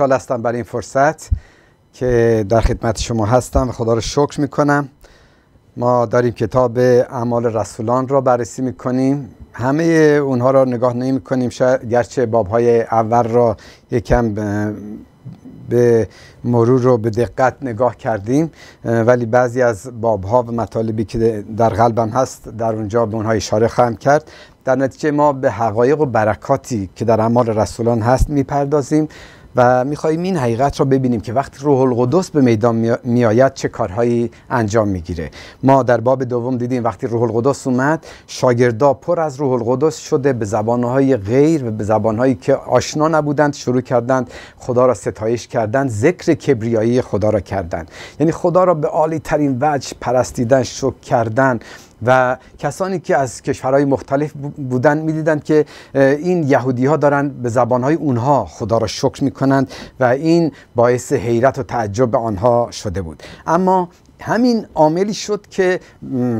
خوشحال هستم برای این فرصت که در خدمت شما هستم و خدا رو شکر کنم ما داریم کتاب اعمال رسولان را بررسی کنیم همه اونها را نگاه نمی کنیم گرچه بابهای اول را یکم به مرور رو به دقت نگاه کردیم ولی بعضی از بابها و مطالبی که در قلبم هست در اونجا به اونها اشاره خواهم کرد در نتیجه ما به حقایق و برکاتی که در اعمال رسولان هست میپردازیم و میخوایم این حقیقت را ببینیم که وقتی روح القدس به میدان میآید چه کارهایی انجام میگیره ما در باب دوم دیدیم وقتی روح القدس اومد شاگردا پر از روح القدس شده به زبانهای غیر و به زبانهایی که آشنا نبودند شروع کردند خدا را ستایش کردند ذکر کبریایی خدا را کردند یعنی خدا را به عالی ترین وجه پرستیدن شکر کردن و کسانی که از کشورهای مختلف بودن میدیدند که این یهودی ها دارن به زبانهای اونها خدا را شکر کنند و این باعث حیرت و تعجب آنها شده بود اما همین عاملی شد که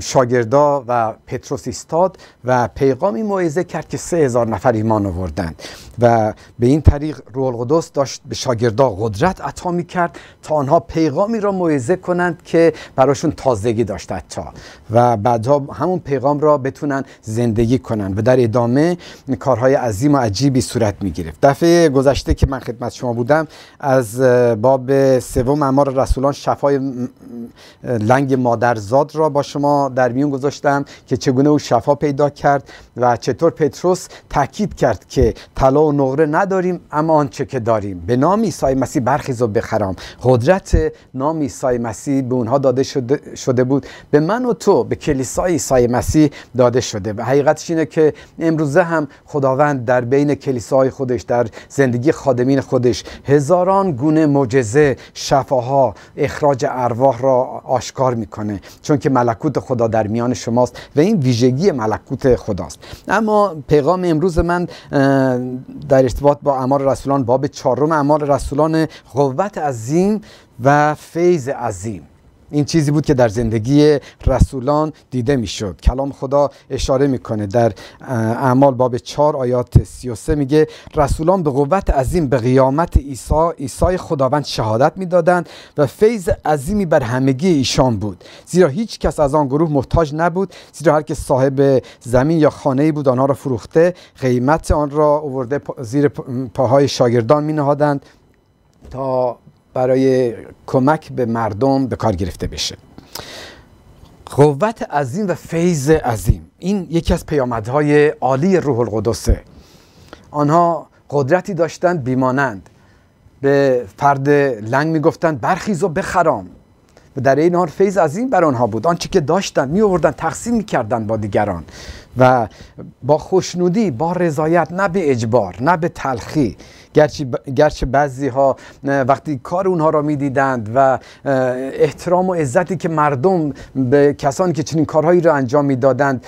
شاگردا و پتروس ایستاد و پیغامی موعظه کرد که سه هزار نفر ایمان آوردند و به این طریق روح القدس داشت به شاگردا قدرت عطا می کرد تا آنها پیغامی را موعظه کنند که براشون تازگی داشت تا و بعدها همون پیغام را بتونن زندگی کنند و در ادامه کارهای عظیم و عجیبی صورت می گرفت دفعه گذشته که من خدمت شما بودم از باب سوم امار رسولان شفای لنگ مادرزاد را با شما در میون گذاشتم که چگونه او شفا پیدا کرد و چطور پتروس تاکید کرد که طلا و نقره نداریم اما آنچه که داریم به نام عیسی مسیح برخیز و بخرام قدرت نام عیسی مسیح به اونها داده شده, شده بود به من و تو به کلیسای عیسی مسیح داده شده و حقیقتش اینه که امروزه هم خداوند در بین کلیسای خودش در زندگی خادمین خودش هزاران گونه معجزه شفاها اخراج ارواح را آشکار میکنه چون که ملکوت خدا در میان شماست و این ویژگی ملکوت خداست اما پیغام امروز من در ارتباط با اعمال رسولان باب چهارم اعمال رسولان قوت عظیم و فیض عظیم این چیزی بود که در زندگی رسولان دیده میشد کلام خدا اشاره میکنه در اعمال باب 4 آیات 33 میگه رسولان به قوت عظیم به قیامت عیسی عیسی خداوند شهادت میدادند و فیض عظیمی بر همگی ایشان بود زیرا هیچ کس از آن گروه محتاج نبود زیرا هر که صاحب زمین یا خانه ای بود آنها را فروخته قیمت آن را آورده زیر پاهای شاگردان می تا برای کمک به مردم به کار گرفته بشه قوت عظیم و فیض عظیم این یکی از پیامدهای عالی روح القدسه آنها قدرتی داشتند بیمانند به فرد لنگ میگفتند برخیز و بخرام و در این حال فیض عظیم بر آنها بود آنچه که داشتن می آوردن تقسیم می با دیگران و با خوشنودی با رضایت نه به اجبار نه به تلخی گرچه, گرچه بعضی ها وقتی کار اونها را میدیدند و احترام و عزتی که مردم به کسانی که چنین کارهایی را انجام میدادند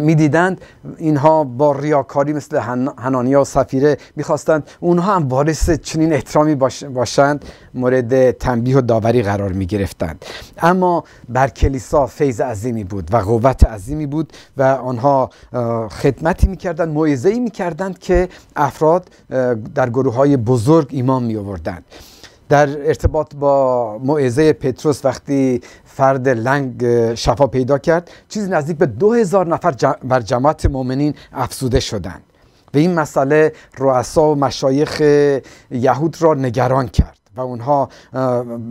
میدیدند اینها با ریاکاری مثل هنانیا و سفیره میخواستند اونها هم وارث چنین احترامی باشند مورد تنبیه و داوری قرار گرفتند اما بر کلیسا فیض عظیمی بود و قوت عظیمی بود و آنها خدمتی میکردند می میکردند که افراد در گروه های بزرگ ایمان می آوردند در ارتباط با موعظه پتروس وقتی فرد لنگ شفا پیدا کرد چیزی نزدیک به دو هزار نفر بر جماعت مؤمنین افسوده شدند و این مسئله رؤسا و مشایخ یهود را نگران کرد و اونها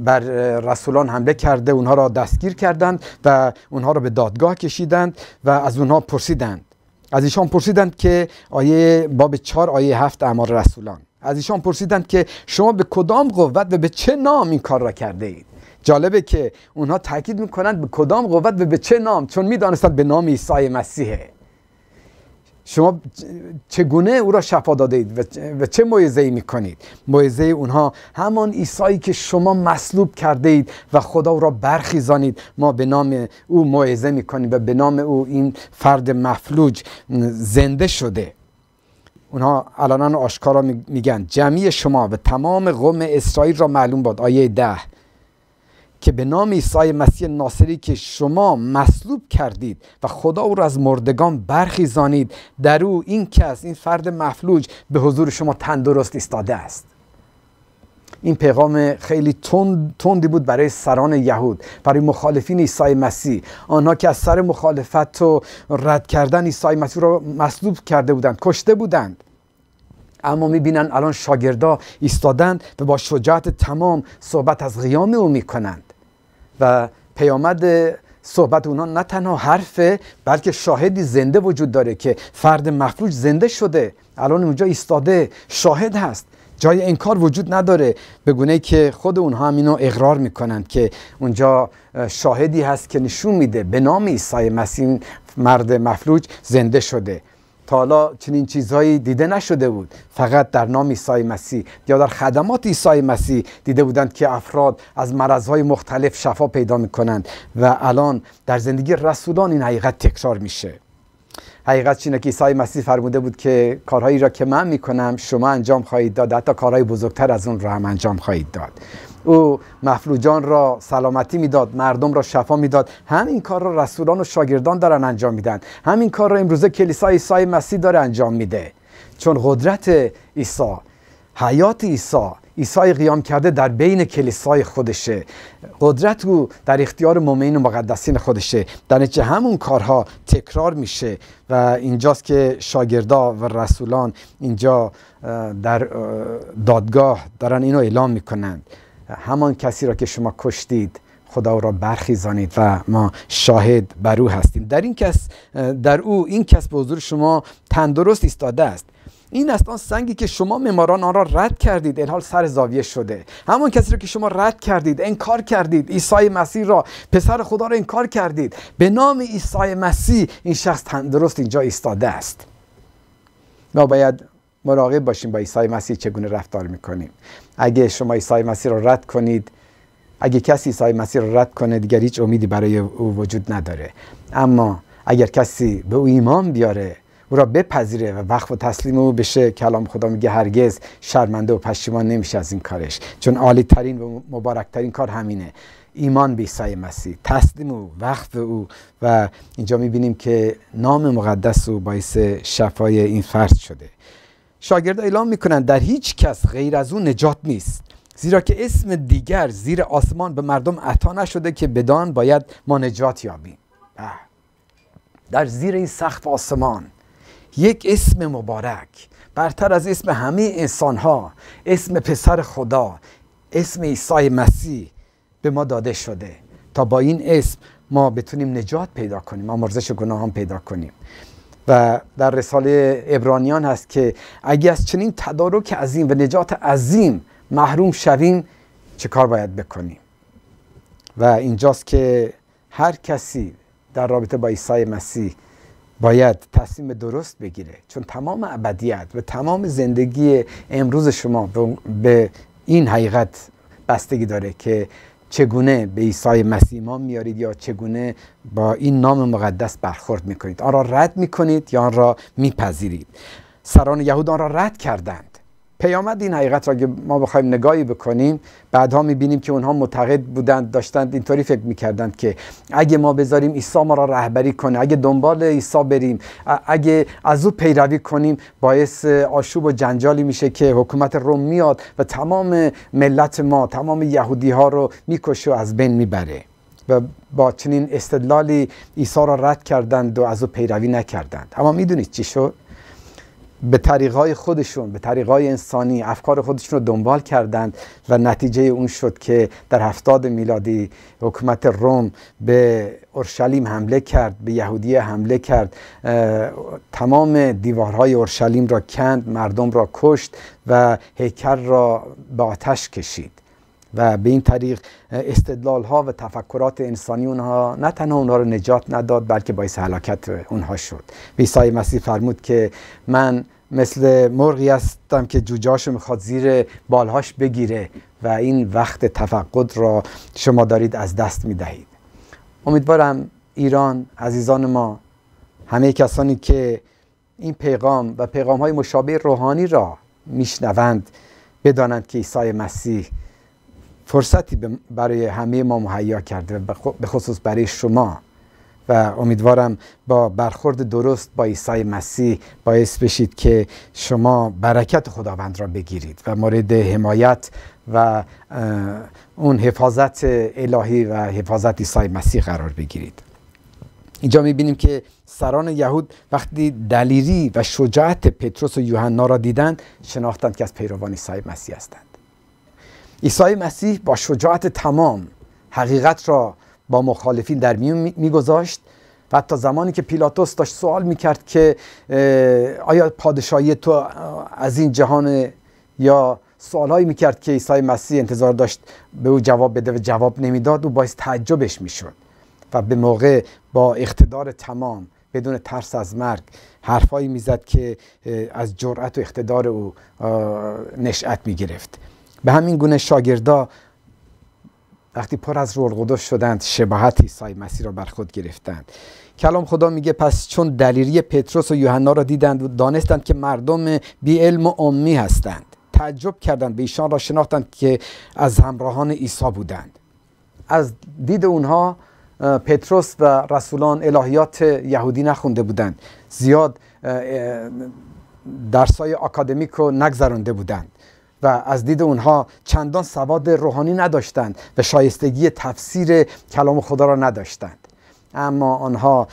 بر رسولان حمله کرده اونها را دستگیر کردند و اونها را به دادگاه کشیدند و از اونها پرسیدند از ایشان پرسیدند که آیه باب 4 آیه هفت امار رسولان از ایشان پرسیدند که شما به کدام قوت و به چه نام این کار را کرده اید جالبه که اونها تاکید میکنند به کدام قوت و به چه نام چون میدانستند به نام عیسی مسیحه شما چگونه او را شفا داده اید و چه مویزه ای می کنید موعظه اونها همان ایسایی که شما مصلوب کرده اید و خدا او را برخیزانید ما به نام او موعظه می و به نام او این فرد مفلوج زنده شده اونها الان آشکارا میگن جمعی شما و تمام قوم اسرائیل را معلوم باد آیه ده که به نام عیسی مسیح ناصری که شما مصلوب کردید و خدا او را از مردگان برخیزانید در او این کس این فرد مفلوج به حضور شما تندرست ایستاده است این پیغام خیلی تند، تندی بود برای سران یهود برای مخالفین عیسی مسیح آنها که از سر مخالفت و رد کردن عیسی مسیح را مصلوب کرده بودند کشته بودند اما میبینن الان شاگردا ایستادند و با شجاعت تمام صحبت از قیام او میکنند و پیامد صحبت اونها نه تنها حرفه بلکه شاهدی زنده وجود داره که فرد مفلوج زنده شده الان اونجا ایستاده شاهد هست جای انکار وجود نداره به گونه که خود اونها هم اینو اقرار میکنند که اونجا شاهدی هست که نشون میده به نام عیسی مسیح مرد مفلوج زنده شده تا حالا چنین چیزهایی دیده نشده بود فقط در نام عیسی مسیح یا در خدمات عیسی مسیح دیده بودند که افراد از مرضهای مختلف شفا پیدا کنند و الان در زندگی رسولان این حقیقت تکرار میشه حقیقت چینه که عیسی مسیح فرموده بود که کارهایی را که من میکنم شما انجام خواهید داد حتی کارهای بزرگتر از اون را هم انجام خواهید داد او مفلوجان را سلامتی میداد مردم را شفا میداد همین کار را رسولان و شاگردان دارن انجام میدن همین کار را امروزه کلیسای عیسی مسیح داره انجام میده چون قدرت عیسی حیات عیسی عیسی قیام کرده در بین کلیسای خودشه قدرت او در اختیار مؤمنین و مقدسین خودشه در نتیجه همون کارها تکرار میشه و اینجاست که شاگردا و رسولان اینجا در دادگاه دارن اینو اعلام میکنند همان کسی را که شما کشتید خدا او را برخیزانید و ما شاهد بر او هستیم در این کس در او این کس به حضور شما تندرست ایستاده است این است آن سنگی که شما معماران آن را رد کردید الحال سر زاویه شده همان کسی را که شما رد کردید انکار کردید عیسی مسیح را پسر خدا را انکار کردید به نام عیسی مسیح این شخص درست اینجا ایستاده است ما باید مراقب باشیم با عیسی مسیح چگونه رفتار میکنیم اگه شما عیسی مسیح را رد کنید اگه کسی عیسی مسیح را رد کنه دیگر هیچ امیدی برای او وجود نداره اما اگر کسی به او ایمان بیاره او را بپذیره و وقف و تسلیم او بشه کلام خدا میگه هرگز شرمنده و پشیمان نمیشه از این کارش چون عالی ترین و مبارک ترین کار همینه ایمان به عیسی مسیح تسلیم او وقف او و اینجا میبینیم که نام مقدس او باعث شفای این فرد شده شاگرد اعلام میکنن در هیچ کس غیر از او نجات نیست زیرا که اسم دیگر زیر آسمان به مردم عطا نشده که بدان باید ما نجات یابیم بله. در زیر این سقف آسمان یک اسم مبارک برتر از اسم همه انسان ها اسم پسر خدا اسم عیسی مسیح به ما داده شده تا با این اسم ما بتونیم نجات پیدا کنیم آمرزش گناهان پیدا کنیم و در رساله ابرانیان هست که اگه از چنین تدارک عظیم و نجات عظیم محروم شویم چه کار باید بکنیم و اینجاست که هر کسی در رابطه با عیسی مسیح باید تصمیم درست بگیره چون تمام ابدیت و تمام زندگی امروز شما به این حقیقت بستگی داره که چگونه به عیسی مسیح ما میارید یا چگونه با این نام مقدس برخورد میکنید آن را رد میکنید یا آن را میپذیرید سران یهود آن را رد کردند پیامد این حقیقت را که ما بخوایم نگاهی بکنیم بعدها میبینیم که اونها معتقد بودند داشتند اینطوری فکر میکردند که اگه ما بذاریم عیسی ما را رهبری کنه اگه دنبال عیسی بریم اگه از او پیروی کنیم باعث آشوب و جنجالی میشه که حکومت روم میاد و تمام ملت ما تمام یهودی ها رو میکشه و از بین میبره و با چنین استدلالی عیسی را رد کردند و از او پیروی نکردند اما میدونید چی شد به طریقای خودشون به طریقای انسانی افکار خودشون رو دنبال کردند و نتیجه اون شد که در هفتاد میلادی حکومت روم به اورشلیم حمله کرد به یهودیه حمله کرد تمام دیوارهای اورشلیم را کند مردم را کشت و هیکل را به آتش کشید و به این طریق استدلال ها و تفکرات انسانی اونها نه تنها اونها رو نجات نداد بلکه باعث هلاکت اونها شد عیسی مسیح فرمود که من مثل مرغی هستم که جوجاشو میخواد زیر بالهاش بگیره و این وقت تفقد را شما دارید از دست میدهید امیدوارم ایران عزیزان ما همه کسانی که این پیغام و پیغام های مشابه روحانی را میشنوند بدانند که عیسی مسیح فرصتی برای همه ما مهیا کرده به خصوص برای شما و امیدوارم با برخورد درست با عیسی مسیح باعث بشید که شما برکت خداوند را بگیرید و مورد حمایت و اون حفاظت الهی و حفاظت عیسی مسیح قرار بگیرید اینجا میبینیم که سران یهود وقتی دلیری و شجاعت پتروس و یوحنا را دیدند شناختند که از پیروان عیسی مسیح هستند عیسی مسیح با شجاعت تمام حقیقت را با مخالفین در میون میگذاشت و تا زمانی که پیلاتوس داشت سوال میکرد که آیا پادشاهی تو از این جهان یا سوالهایی میکرد که عیسی مسیح انتظار داشت به او جواب بده و جواب نمیداد او باعث تعجبش میشد و به موقع با اقتدار تمام بدون ترس از مرگ حرفایی میزد که از جرأت و اقتدار او نشأت میگرفت به همین گونه شاگردا وقتی پر از روح القدس شدند شباهت عیسی مسیح را بر خود گرفتند کلام خدا میگه پس چون دلیری پتروس و یوحنا را دیدند و دانستند که مردم بی علم و امی هستند تعجب کردند به ایشان را شناختند که از همراهان عیسی بودند از دید اونها پتروس و رسولان الهیات یهودی نخونده بودند زیاد درسای اکادمیک رو نگذرانده بودند و از دید اونها چندان سواد روحانی نداشتند و شایستگی تفسیر کلام خدا را نداشتند اما آنها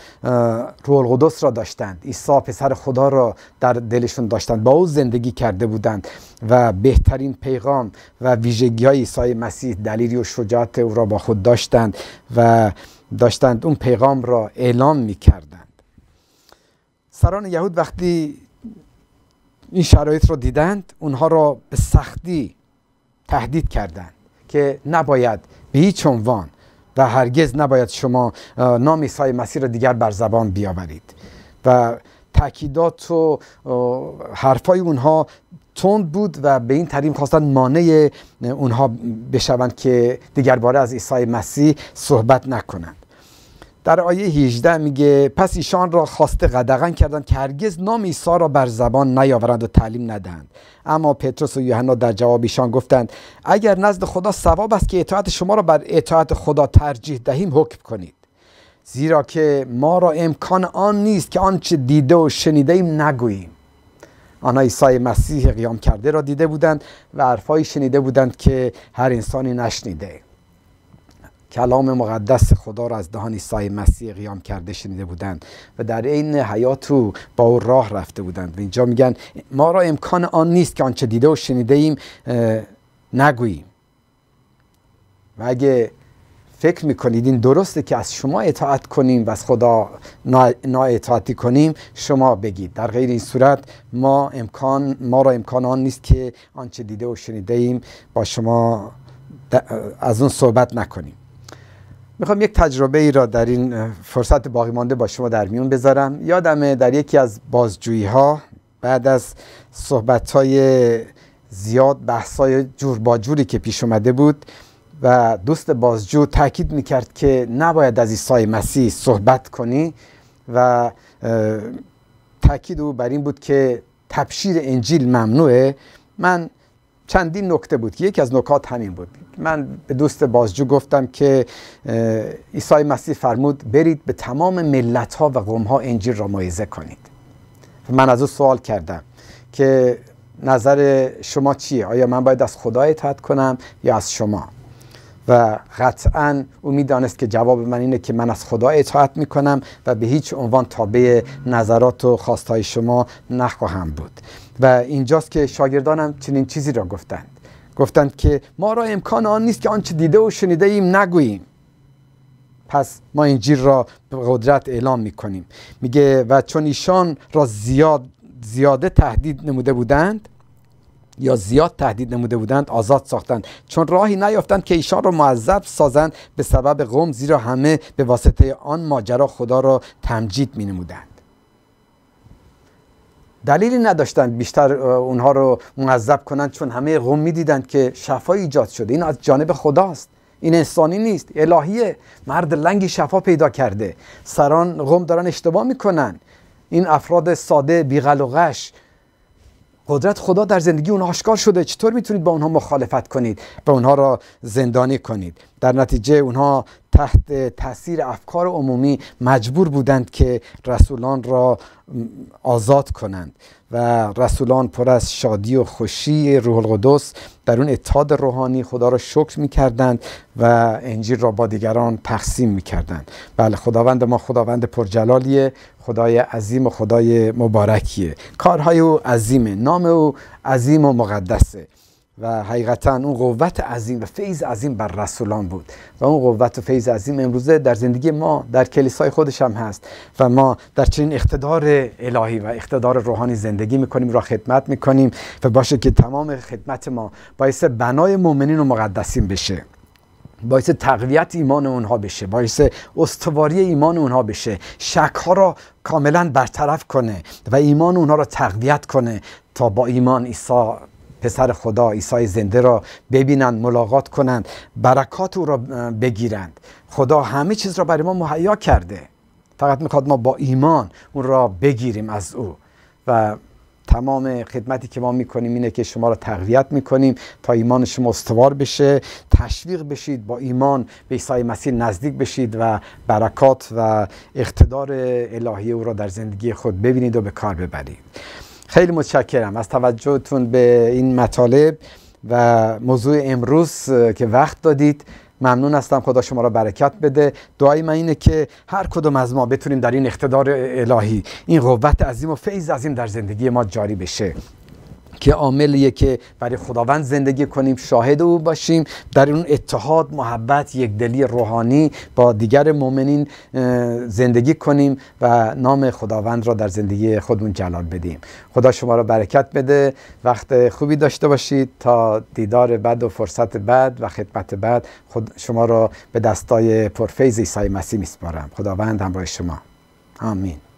روح القدس را داشتند عیسی پسر خدا را در دلشون داشتند با او زندگی کرده بودند و بهترین پیغام و ویژگی های عیسی مسیح دلیری و شجاعت او را با خود داشتند و داشتند اون پیغام را اعلام می کردند سران یهود وقتی این شرایط رو دیدند اونها را به سختی تهدید کردند که نباید به هیچ عنوان و هرگز نباید شما نام عیسی مسیح را دیگر بر زبان بیاورید و تاکیدات و حرفای اونها تند بود و به این طریق خواستن مانع اونها بشوند که دیگر باره از عیسی مسیح صحبت نکنند در آیه 18 میگه پس ایشان را خواسته قدغن کردند که هرگز نام عیسی را بر زبان نیاورند و تعلیم ندهند اما پتروس و یوحنا در جواب ایشان گفتند اگر نزد خدا ثواب است که اطاعت شما را بر اطاعت خدا ترجیح دهیم حکم کنید زیرا که ما را امکان آن نیست که آنچه دیده و شنیده ایم نگوییم آنها عیسی مسیح قیام کرده را دیده بودند و حرفهایی شنیده بودند که هر انسانی نشنیده کلام مقدس خدا را از دهان عیسی مسیح قیام کرده شنیده بودند و در عین حیات او با او راه رفته بودند و اینجا میگن ما را امکان آن نیست که آنچه دیده و شنیده ایم نگوییم و اگه فکر میکنید این درسته که از شما اطاعت کنیم و از خدا اطاعتی کنیم شما بگید در غیر این صورت ما امکان ما را امکان آن نیست که آنچه دیده و شنیده ایم با شما از اون صحبت نکنیم میخوام یک تجربه ای را در این فرصت باقی مانده با شما در میون بذارم یادمه در یکی از بازجویی ها بعد از صحبت های زیاد بحث های جور با جوری که پیش اومده بود و دوست بازجو تاکید میکرد که نباید از عیسی مسیح صحبت کنی و تاکید او بر این بود که تبشیر انجیل ممنوعه من چندین نکته بود که یکی از نکات همین بود من به دوست بازجو گفتم که عیسی مسیح فرمود برید به تمام ملت ها و قوم ها انجیل را معیزه کنید من از او سوال کردم که نظر شما چیه آیا من باید از خدای اطاعت کنم یا از شما و قطعا او میدانست که جواب من اینه که من از خدا اطاعت میکنم و به هیچ عنوان تابع نظرات و خواستهای شما نخواهم بود و اینجاست که شاگردانم چنین چیزی را گفتند گفتند که ما را امکان آن نیست که آنچه دیده و شنیده ایم نگوییم پس ما انجیل را به قدرت اعلام میکنیم میگه و چون ایشان را زیاد زیاده تهدید نموده بودند یا زیاد تهدید نموده بودند آزاد ساختند چون راهی نیافتند که ایشان را معذب سازند به سبب قوم زیرا همه به واسطه آن ماجرا خدا را تمجید می نمودند دلیلی نداشتند بیشتر اونها رو معذب کنند چون همه قوم میدیدند که شفا ایجاد شده این از جانب خداست این انسانی نیست الهیه مرد لنگی شفا پیدا کرده سران قوم دارن اشتباه میکنن این افراد ساده بیغل قدرت خدا در زندگی اون آشکار شده چطور میتونید با اونها مخالفت کنید به اونها را زندانی کنید در نتیجه اونها تحت تاثیر افکار عمومی مجبور بودند که رسولان را آزاد کنند و رسولان پر از شادی و خوشی روح القدس در اون اتحاد روحانی خدا را شکر می کردند و انجیل را با دیگران تقسیم می کردند بله خداوند ما خداوند پرجلالیه خدای عظیم و خدای مبارکیه کارهای او عظیمه نام او عظیم و مقدسه و حقیقتا اون قوت عظیم و فیض عظیم بر رسولان بود و اون قوت و فیض عظیم امروزه در زندگی ما در کلیسای خودش هم هست و ما در چنین اقتدار الهی و اقتدار روحانی زندگی میکنیم را خدمت میکنیم و باشه که تمام خدمت ما باعث بنای مؤمنین و مقدسین بشه باعث تقویت ایمان اونها بشه باعث استواری ایمان اونها بشه شک ها را کاملا برطرف کنه و ایمان اونها را تقویت کنه تا با ایمان عیسی پسر خدا عیسی زنده را ببینند ملاقات کنند برکات او را بگیرند خدا همه چیز را برای ما مهیا کرده فقط میخواد ما با ایمان اون را بگیریم از او و تمام خدمتی که ما میکنیم اینه که شما را تقویت میکنیم تا ایمان شما استوار بشه تشویق بشید با ایمان به عیسی مسیح نزدیک بشید و برکات و اقتدار الهی او را در زندگی خود ببینید و به کار ببرید خیلی متشکرم از توجهتون به این مطالب و موضوع امروز که وقت دادید ممنون هستم خدا شما را برکت بده دعای من اینه که هر کدوم از ما بتونیم در این اقتدار الهی این قوت عظیم و فیض عظیم در زندگی ما جاری بشه که عاملیه که برای خداوند زندگی کنیم شاهد او باشیم در اون اتحاد محبت یکدلی روحانی با دیگر مؤمنین زندگی کنیم و نام خداوند را در زندگی خودمون جلال بدیم خدا شما را برکت بده وقت خوبی داشته باشید تا دیدار بعد و فرصت بعد و خدمت بعد خود شما را به دستای پرفیز عیسی مسیح میسپارم خداوند همراه شما آمین